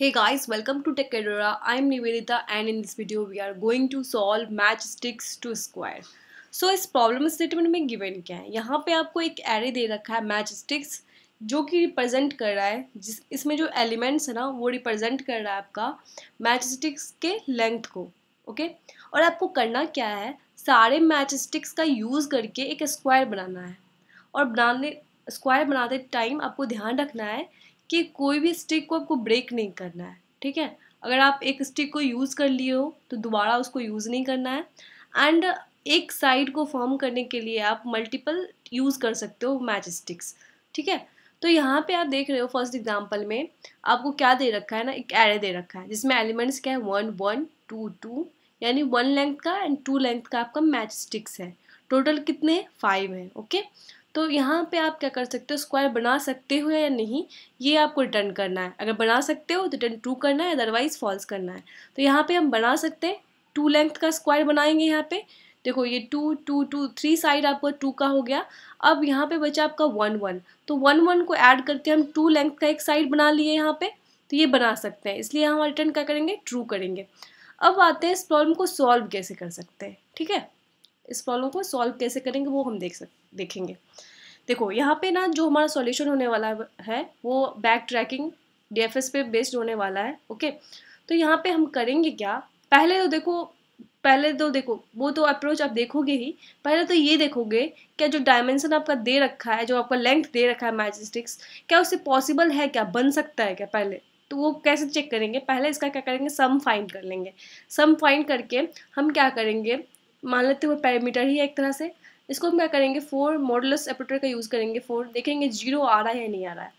Hey welcome to welcome I am Nivedita and in this video we are going to solve match sticks to square so इस problem statement में given क्या है यहाँ पे आपको एक एरे दे रखा है मैच स्टिक्स जो कि रिप्रेजेंट कर रहा है जिस इसमें जो एलिमेंट्स है ना वो रिप्रेजेंट कर रहा है आपका मैच स्टिक्स के लेंथ को ओके okay? और आपको करना क्या है सारे मैच स्टिक्स का यूज़ करके एक स्क्वायर बनाना है और बनाने स्क्वायर बनाते टाइम आपको ध्यान रखना है कि कोई भी स्टिक को आपको ब्रेक नहीं करना है ठीक है अगर आप एक स्टिक को यूज़ कर लिए हो तो दोबारा उसको यूज़ नहीं करना है एंड एक साइड को फॉर्म करने के लिए आप मल्टीपल यूज़ कर सकते हो मैच स्टिक्स ठीक है तो यहाँ पे आप देख रहे हो फर्स्ट एग्जांपल में आपको क्या दे रखा है ना एक एरे दे रखा है जिसमें एलिमेंट्स क्या है वन वन टू टू यानी वन लेंथ का एंड टू लेंथ का आपका मैच स्टिक्स है टोटल कितने फाइव हैं ओके तो यहाँ पे आप क्या कर सकते हो स्क्वायर बना सकते हो या नहीं ये आपको रिटर्न करना है अगर बना सकते हो तो रिटर्न टू करना है अदरवाइज़ फॉल्स करना है तो यहाँ पे हम बना सकते हैं टू लेंथ का स्क्वायर बनाएंगे यहाँ पे देखो ये two two two three side आपका टू का हो गया अब यहाँ पे बचा आपका वन वन तो वन वन को ऐड करके हम टू लेंथ का एक साइड बना लिए यहाँ पे तो ये बना सकते हैं इसलिए हम रिटर्न क्या करेंगे ट्रू करेंगे अब आते हैं इस प्रॉब्लम को सॉल्व कैसे कर सकते हैं ठीक है इस प्रॉब्लम को सॉल्व कैसे करेंगे वो हम देख सक देखेंगे देखो यहाँ पे ना जो हमारा सॉल्यूशन होने वाला है वो बैक ट्रैकिंग डी पे बेस्ड होने वाला है ओके तो यहाँ पे हम करेंगे क्या पहले तो देखो पहले तो देखो वो तो अप्रोच आप देखोगे ही पहले तो ये देखोगे क्या जो डायमेंशन आपका दे रखा है जो आपका लेंथ दे रखा है मैजिस्टिक्स क्या उससे पॉसिबल है क्या बन सकता है क्या पहले तो वो कैसे चेक करेंगे पहले इसका क्या करेंगे सम फाइंड कर लेंगे सम फाइंड करके हम क्या करेंगे मान लेते हुए पैरामीटर ही है एक तरह से इसको हम क्या करेंगे फोर मॉडलस एपरेटर का यूज़ करेंगे फोर देखेंगे जीरो आ रहा है या नहीं आ रहा है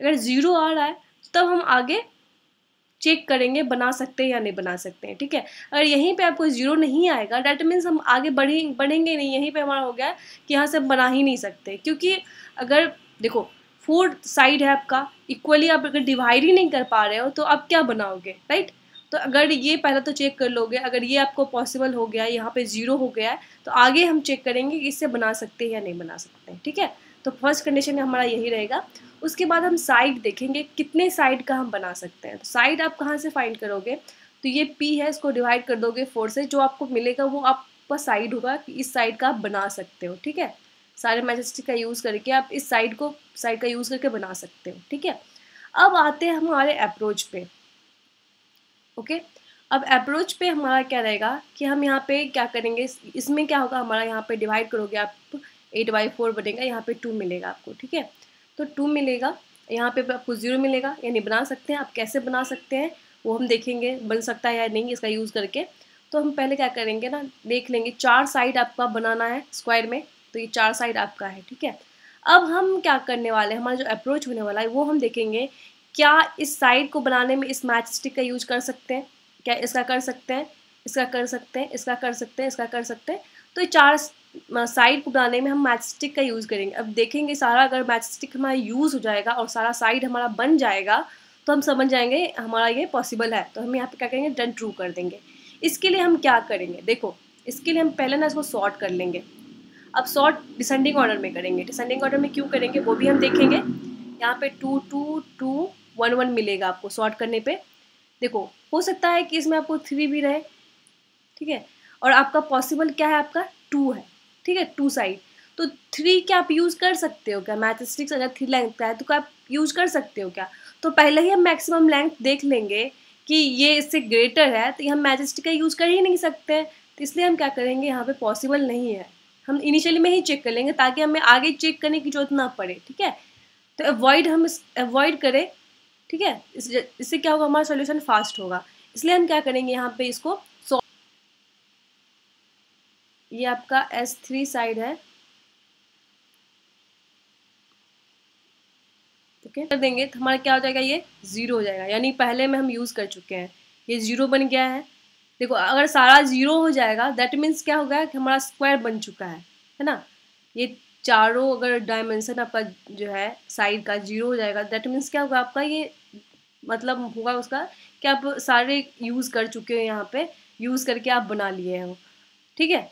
अगर जीरो आ रहा है तो तब हम आगे चेक करेंगे बना सकते हैं या नहीं बना सकते हैं ठीक है अगर यहीं पे आपको जीरो नहीं आएगा डैट मीन्स हम आगे बढ़ें बढ़ेंगे नहीं यहीं पे हमारा हो गया कि यहाँ से हम बना ही नहीं सकते क्योंकि अगर देखो फोर साइड है आपका इक्वली आप अगर डिवाइड ही नहीं कर पा रहे हो तो आप क्या बनाओगे राइट तो अगर ये पहला तो चेक कर लोगे अगर ये आपको पॉसिबल हो गया यहाँ पे ज़ीरो हो गया है तो आगे हम चेक करेंगे कि इससे बना सकते हैं या नहीं बना सकते ठीक है तो फर्स्ट कंडीशन हमारा यही रहेगा उसके बाद हम साइड देखेंगे कितने साइड का हम बना सकते हैं तो साइड आप कहाँ से फाइंड करोगे तो ये पी है इसको डिवाइड कर दोगे फोर से जो आपको मिलेगा वो आपका साइड होगा कि इस साइड का आप बना सकते हो ठीक है सारे मैजेस्टिक का यूज़ करके आप इस साइड को साइड का यूज़ करके बना सकते हो ठीक है अब आते हैं हमारे अप्रोच पे ओके अब अप्रोच पे हमारा क्या रहेगा कि हम यहाँ पे क्या करेंगे इसमें क्या होगा हमारा यहाँ पे डिवाइड करोगे आप एट बाई फोर बनेगा यहाँ पे टू मिलेगा आपको ठीक है तो टू मिलेगा यहाँ पे आपको ज़ीरो मिलेगा यानी बना सकते हैं आप कैसे बना सकते हैं वो हम देखेंगे बन सकता है या नहीं इसका यूज़ करके तो हम पहले क्या करेंगे ना देख लेंगे चार साइड आपका बनाना है स्क्वायर में तो ये चार साइड आपका है ठीक है अब हम क्या करने वाले हैं हमारा जो अप्रोच होने वाला है वो हम देखेंगे क्या इस साइड को बनाने में इस मैच स्टिक का यूज कर सकते हैं क्या इसका कर सकते हैं इसका कर सकते हैं इसका कर सकते हैं इसका कर सकते हैं तो ये चार साइड को बनाने में हम मैच स्टिक का यूज़ करेंगे अब देखेंगे सारा अगर मैच स्टिक हमारा यूज़ हो जाएगा और सारा साइड हमारा बन जाएगा तो हम समझ जाएंगे हमारा ये पॉसिबल है तो हम यहाँ पे क्या करेंगे डन ट्रू कर देंगे इसके लिए हम क्या करेंगे देखो इसके लिए हम पहले ना इसको सॉर्ट कर लेंगे अब सॉर्ट डिसेंडिंग ऑर्डर में करेंगे डिसेंडिंग ऑर्डर में क्यों करेंगे वो भी हम देखेंगे यहाँ पे two two two one one मिलेगा आपको सॉर्ट करने पे देखो हो सकता है कि इसमें आपको थ्री भी रहे ठीक है और आपका पॉसिबल क्या है आपका टू है ठीक है टू साइड तो थ्री क्या आप यूज़ कर सकते हो क्या मैथस्टिक्स अगर थ्री लेंथ का है तो क्या आप यूज़ कर सकते हो क्या तो पहले ही हम मैक्सिमम लेंथ देख लेंगे कि ये इससे ग्रेटर है तो हम मैजेस्टिक का यूज़ कर ही नहीं सकते तो इसलिए हम क्या करेंगे यहाँ पे पॉसिबल नहीं है हम इनिशियली में ही चेक कर लेंगे ताकि हमें आगे चेक करने की जरूरत ना पड़े ठीक है तो अवॉइड हम अवॉइड करें ठीक है इससे क्या होगा हमारा सोल्यूशन फास्ट होगा इसलिए हम क्या करेंगे यहाँ पे इसको ये आपका एस थ्री साइड है ओके कर देंगे तो हमारा क्या हो जाएगा ये ज़ीरो हो जाएगा यानी पहले में हम यूज़ कर चुके हैं ये ज़ीरो बन गया है देखो अगर सारा ज़ीरो हो जाएगा दैट मीन्स क्या होगा कि हमारा स्क्वायर बन चुका है है ना ये चारों अगर डायमेंशन आपका जो है साइड का जीरो हो जाएगा दैट मीन्स क्या होगा आपका ये मतलब होगा उसका कि आप सारे यूज़ कर चुके हो यहाँ पे यूज़ करके आप बना लिए हो ठीक है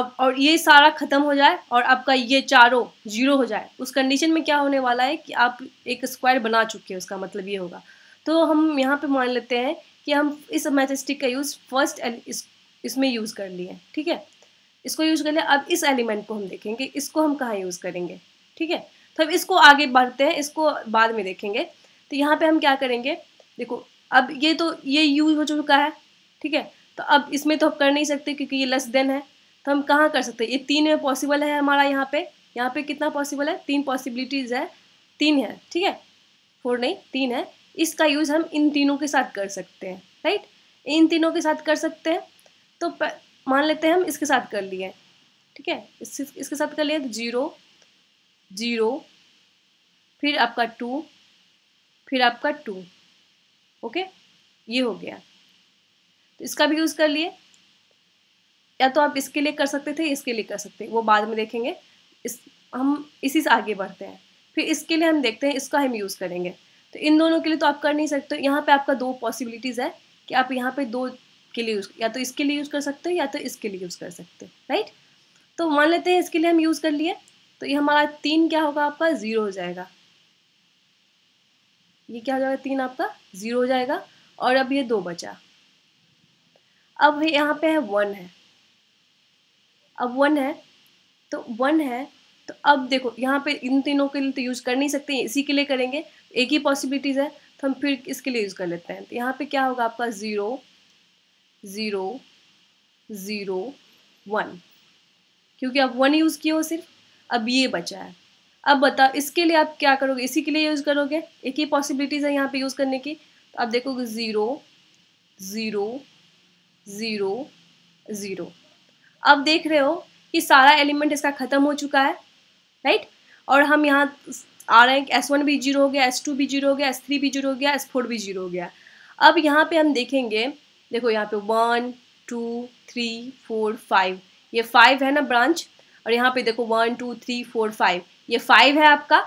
अब और ये सारा ख़त्म हो जाए और आपका ये चारों जीरो हो जाए उस कंडीशन में क्या होने वाला है कि आप एक स्क्वायर बना चुके हैं उसका मतलब ये होगा तो हम यहाँ पे मान लेते हैं कि हम इस मैथस्टिक का यूज़ फर्स्ट एंड इस, इसमें यूज़ कर लिए ठीक है इसको यूज कर लिया अब इस एलिमेंट को हम देखेंगे इसको हम कहाँ यूज़ करेंगे ठीक है तो अब इसको आगे बढ़ते हैं इसको बाद में देखेंगे तो यहाँ पे हम क्या करेंगे देखो अब ये तो ये यूज हो चुका है ठीक है तो अब इसमें तो हम कर नहीं सकते क्योंकि ये लेस देन है तो हम कहाँ कर सकते हैं ये तीन में पॉसिबल है हमारा यहाँ पे यहाँ पे कितना पॉसिबल है तीन पॉसिबिलिटीज़ है तीन है ठीक है फोर नहीं तीन है इसका यूज़ हम इन तीनों के साथ कर सकते हैं राइट इन तीनों के साथ कर सकते हैं तो मान लेते हैं हम इसके साथ कर लिए ठीक है इससे इसके साथ कर लिए तो जीरो जीरो फिर आपका टू फिर आपका टू ओके ये हो गया तो इसका भी यूज़ कर लिए या तो आप इसके लिए कर सकते थे इसके लिए कर सकते वो बाद में देखेंगे इस हम इसी से आगे बढ़ते हैं फिर इसके लिए हम देखते हैं इसका हम यूज़ करेंगे तो इन दोनों के लिए तो आप कर नहीं सकते यहाँ पे आपका दो पॉसिबिलिटीज़ है कि आप यहाँ पे दो इसके लिए यूज़ या तो इसके लिए यूज़ कर सकते हो या तो इसके लिए यूज़ कर सकते हो राइट तो मान लेते हैं इसके लिए हम यूज़ कर लिए तो ये हमारा तीन क्या होगा आपका ज़ीरो हो जाएगा ये क्या हो जाएगा तीन आपका ज़ीरो हो जाएगा और अब ये दो बचा अब यहाँ पे है वन है अब वन है तो वन है तो अब देखो यहाँ पे इन तीनों के लिए तो यूज़ कर नहीं सकते इसी के लिए करेंगे एक ही पॉसिबिलिटीज़ है तो हम फिर इसके लिए यूज़ कर लेते हैं तो यहाँ पे क्या होगा आपका ज़ीरो ज़ीरो ज़ीरो वन क्योंकि आप वन यूज़ किए हो सिर्फ अब ये बचा है अब बताओ इसके लिए आप क्या करोगे इसी के लिए यूज़ करोगे एक ही पॉसिबिलिटीज़ है यहाँ पे यूज़ करने की तो आप देखोगे ज़ीरो ज़ीरो ज़ीरो ज़ीरो अब देख रहे हो कि सारा एलिमेंट इसका ख़त्म हो चुका है राइट और हम यहाँ आ रहे हैं एस वन भी जीरो हो गया एस टू भी जीरो हो गया एस थ्री भी जीरो हो गया एस फोर भी जीरो हो गया अब यहाँ पे हम देखेंगे देखो यहाँ पे one two three four five ये फाइव है ना ब्रांच और यहाँ पे देखो one two three four five ये फाइव है आपका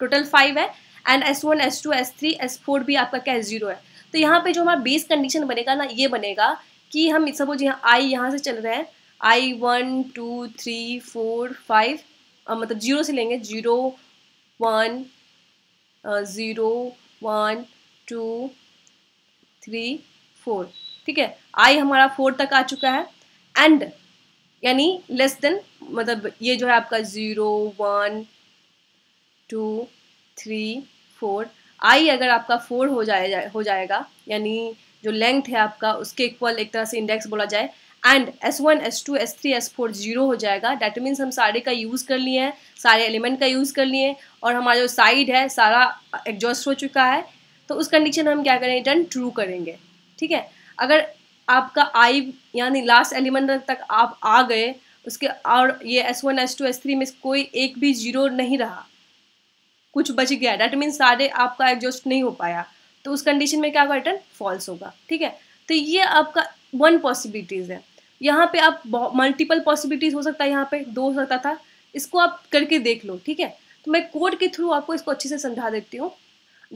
टोटल फाइव है and S one S two S three S four भी आपका क्या है ज़ीरो है तो यहाँ पे जो हमारा बेस कंडीशन बनेगा ना ये बनेगा कि हम सपोज यहाँ आई यहाँ से चल रहे हैं I one two three four five मतलब जीरो से लेंगे zero one zero one two three four ठीक है आई हमारा फोर तक आ चुका है एंड यानी लेस देन मतलब ये जो है आपका zero one two three four I अगर आपका फोर हो जाए हो जाएगा यानी जो लेंथ है आपका उसके इक्वल एक तरह से इंडेक्स बोला जाए and S one S two S three S four zero हो जाएगा डैट मीन्स हम सारे का यूज़ कर लिए हैं सारे एलिमेंट का यूज़ कर लिए और हमारा जो साइड है सारा एग्जॉस्ट हो चुका है तो उस कंडीशन हम क्या करें रिटर्न ट्रू करेंगे ठीक है अगर आपका आई यानी लास्ट एलिमेंट तक आप आ गए उसके और ये S one S two S three में कोई एक भी जीरो नहीं रहा कुछ बच गया डैट मीन सारे आपका एडजस्ट नहीं हो पाया तो उस कंडीशन में क्या होगा रिटर्न फॉल्स होगा ठीक है तो ये आपका वन पॉसिबिलिटीज़ है यहाँ पे आप मल्टीपल पॉसिबिलिटीज़ हो सकता है यहाँ पे दो हो सकता था इसको आप करके देख लो ठीक है तो मैं कोड के थ्रू आपको इसको अच्छे से समझा देती हूँ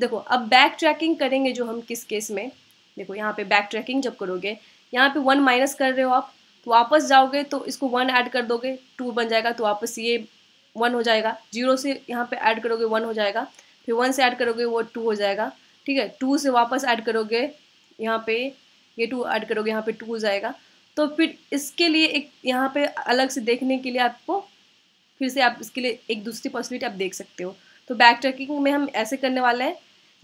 देखो अब बैक ट्रैकिंग करेंगे जो हम किस केस में देखो यहाँ पे बैक ट्रैकिंग जब करोगे यहाँ पे वन माइनस कर रहे हो आप तो वापस जाओगे तो इसको वन ऐड कर दोगे टू बन जाएगा तो वापस ये वन हो जाएगा जीरो से यहाँ पे ऐड करोगे वन हो जाएगा फिर वन से ऐड करोगे वो टू हो जाएगा ठीक है टू से वापस ऐड करोगे यहाँ पे ये टू ऐड करोगे यहाँ पे टू हो जाएगा तो फिर इसके लिए एक यहाँ पे अलग से देखने के लिए आपको फिर से आप इसके लिए एक दूसरी पॉसिबिलिटी आप देख सकते हो तो बैक ट्रैकिंग में हम ऐसे करने वाले हैं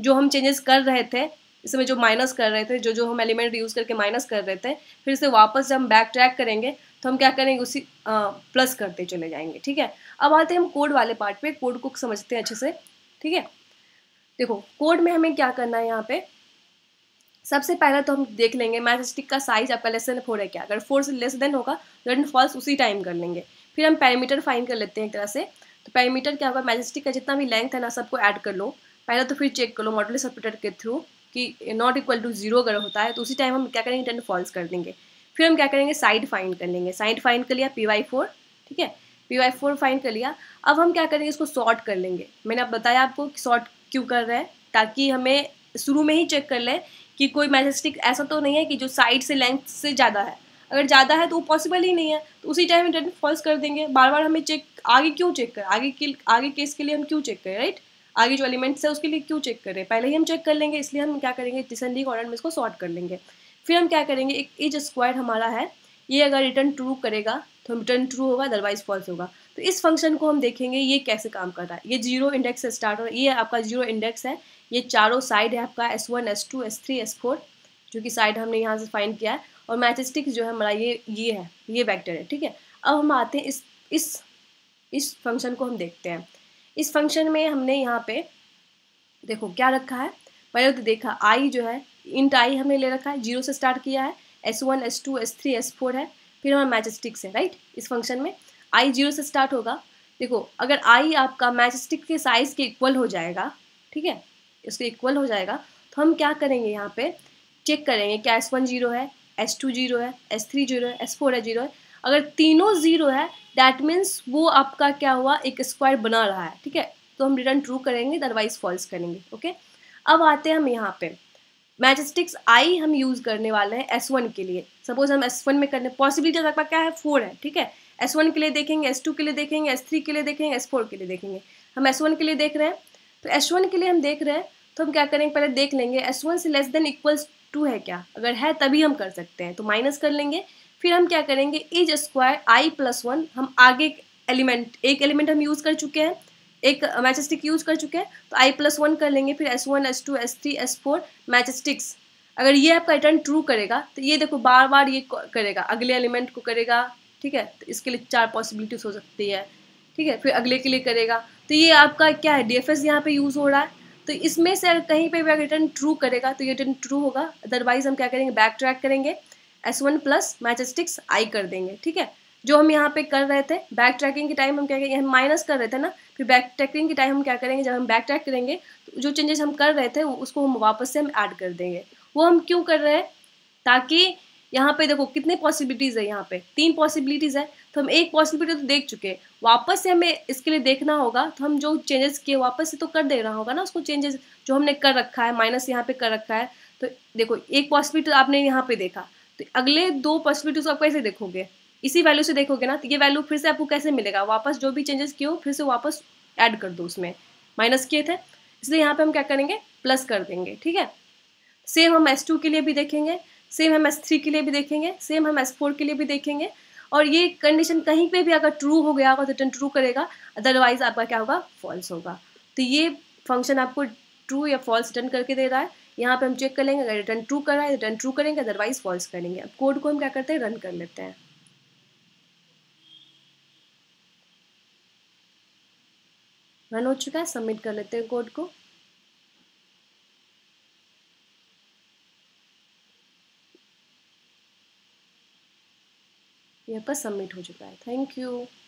जो हम चेंजेस कर रहे थे इसमें जो माइनस कर रहे थे जो जो हम एलिमेंट यूज़ करके माइनस कर रहे थे फिर से वापस जब हम बैक ट्रैक करेंगे तो हम क्या करेंगे उसी आ, प्लस करते चले जाएंगे ठीक है अब आते हैं हम कोड वाले पार्ट पे कोड को समझते हैं अच्छे से ठीक है देखो कोड में हमें क्या करना है यहाँ पे सबसे पहले तो हम देख लेंगे मैथ स्टिक का साइज आपका लेस देन फोर है क्या अगर फोर से लेस देन होगा रिटर्न फॉल्स उसी टाइम कर लेंगे फिर हम पैरामीटर फाइन कर लेते हैं एक तरह से तो पैरामीटर क्या होगा मैजेस्टिक का जितना भी लेंथ है ना सबको ऐड कर लो पहले तो फिर चेक कर लो मॉडल सब्पिटर के थ्रू कि नॉट इक्वल टू जीरो अगर होता है तो उसी टाइम हम क्या करेंगे रिटर्न फॉल्स कर देंगे फिर हम क्या करेंगे साइड फाइंड कर लेंगे साइड फाइंड कर लिया पी वाई फोर ठीक है पी वाई फोर फाइंड कर लिया अब हम क्या करेंगे इसको सॉर्ट कर लेंगे मैंने अब बताया आपको सॉर्ट क्यों कर रहे हैं ताकि हमें शुरू में ही चेक कर लें कि कोई मैजेस्टिक ऐसा तो नहीं है कि जो साइड से लेंथ से ज़्यादा है अगर ज़्यादा है तो वो पॉसिबल ही नहीं है तो उसी टाइम रिटर्न फॉल्स कर देंगे बार बार हमें चेक आगे क्यों चेक कर आगे के आगे केस के लिए हम क्यों चेक करें राइट आगे जो एलिमेंट्स है उसके लिए क्यों चेक करें पहले ही हम चेक कर लेंगे इसलिए हम क्या करेंगे डिसेंडिंग ऑर्डर में इसको सॉर्ट कर लेंगे फिर हम क्या करेंगे एक इज स्क्वायर हमारा है ये अगर रिटर्न ट्रू करेगा तो रिटर्न ट्रू होगा अदरवाइज फॉल्स होगा तो इस फंक्शन को हम देखेंगे ये कैसे काम कर रहा है ये जीरो इंडेक्स से स्टार्ट हो रहा है ये आपका जीरो इंडेक्स है ये चारों साइड है आपका S one S two S three S four जो कि साइड हमने यहाँ से फाइंड किया है और मैचस्टिक जो है हमारा ये ये है ये वैक्टर है ठीक है अब हम आते हैं इस इस इस फंक्शन को हम देखते हैं इस फंक्शन में हमने यहाँ पे देखो क्या रखा है पहले तो देखा आई जो है इंट आई हमने ले रखा है जीरो से स्टार्ट किया है S one S two S three S four है फिर हमारा मैचस्टिक्स है राइट इस फंक्शन में आई जीरो से स्टार्ट होगा देखो अगर आई आपका मैचस्टिक के साइज़ के इक्वल हो जाएगा ठीक है इसके इक्वल हो जाएगा तो हम क्या करेंगे यहाँ पे चेक करेंगे क्या एस वन जीरो है एस टू जीरो है एस थ्री जीरो है एस फोर है जीरो है अगर तीनों ज़ीरो है दैट मीन्स वो आपका क्या हुआ एक स्क्वायर बना रहा है ठीक है तो हम रिटर्न ट्रू करेंगे अदरवाइज फॉल्स करेंगे ओके अब आते हैं हम यहाँ पे मैजेस्टिक्स आई हम यूज़ करने वाले हैं एस वन के लिए सपोज हम एस वन में करने पॉसिबिलिटी आपका क्या है फोर है ठीक है एस वन के लिए देखेंगे एस टू के लिए देखेंगे एस थ्री के लिए देखेंगे एस फोर के लिए देखेंगे हम एस वन के लिए देख रहे हैं तो एस वन के लिए हम देख रहे हैं तो हम क्या करेंगे पहले देख लेंगे एस वन से लेस देन इक्वल्स टू है क्या अगर है तभी हम कर सकते हैं तो माइनस कर लेंगे फिर हम क्या करेंगे is square I plus one हम आगे एलिमेंट एक एलिमेंट हम यूज़ कर चुके हैं एक मैच यूज कर चुके हैं तो आई प्लस वन कर लेंगे फिर S one S two S three S four matchsticks अगर ये आपका रिटर्न ट्रू करेगा तो ये देखो बार बार ये करेगा अगले एलिमेंट को करेगा ठीक है तो इसके लिए चार पॉसिबिलिटीज हो सकती है ठीक है फिर अगले के लिए करेगा तो ये आपका क्या है डी एफ एस यहाँ पर यूज़ हो रहा है तो इसमें से अगर कहीं पर भी अगर रिटर्न ट्रू करेगा तो ये रिटर्न ट्रू होगा अदरवाइज हम क्या करेंगे बैक ट्रैक करेंगे S one plus match I कर देंगे ठीक है जो हम यहाँ पे कर रहे थे बैक ट्रैकिंग के टाइम हम क्या करेंगे हम माइनस कर रहे थे ना फिर बैक ट्रैकिंग के टाइम हम क्या करेंगे जब हम बैक ट्रैक करेंगे तो जो चेंजेस हम कर रहे थे उसको हम वापस से हम ऐड कर देंगे वो हम क्यों कर रहे हैं ताकि यहाँ पे देखो कितने पॉसिबिलिटीज़ है यहाँ पे तीन पॉसिबिलिटीज़ है तो हम एक पॉसिबिलिटी तो देख चुके हैं वापस से हमें इसके लिए देखना होगा तो हम जो चेंजेस किए वापस से तो कर दे रहा होगा ना उसको चेंजेस जो हमने कर रखा है माइनस यहाँ पे कर रखा है तो देखो एक पॉसिबिलिटी तो आपने यहाँ पे देखा तो अगले दो पर्सपेक्टिव आप कैसे देखोगे इसी वैल्यू से देखोगे ना तो ये वैल्यू फिर से आपको कैसे मिलेगा वापस जो भी चेंजेस किए हो फिर से वापस ऐड कर दो उसमें माइनस किए थे इसलिए यहाँ पे हम क्या करेंगे प्लस कर देंगे ठीक है सेम हम एस टू के लिए भी देखेंगे सेम हम एस थ्री के लिए भी देखेंगे सेम हम एस फोर के लिए भी देखेंगे और ये कंडीशन कहीं पे भी अगर ट्रू हो गया होगा तो रिटर्न ट्रू करेगा अदरवाइज आपका क्या होगा फॉल्स होगा तो ये फंक्शन आपको ट्रू या फॉल्स रिटर्न करके दे रहा है यहाँ पे हम चेक कर लेंगे अगर रिटर्न ट्रू कर रहा है रिटर्न ट्रू करेंगे अदरवाइज फॉल्स करेंगे अब कोड को हम क्या करते हैं रन कर लेते हैं रन हो चुका है सबमिट कर लेते हैं कोड को यहाँ पर सबमिट हो चुका है थैंक यू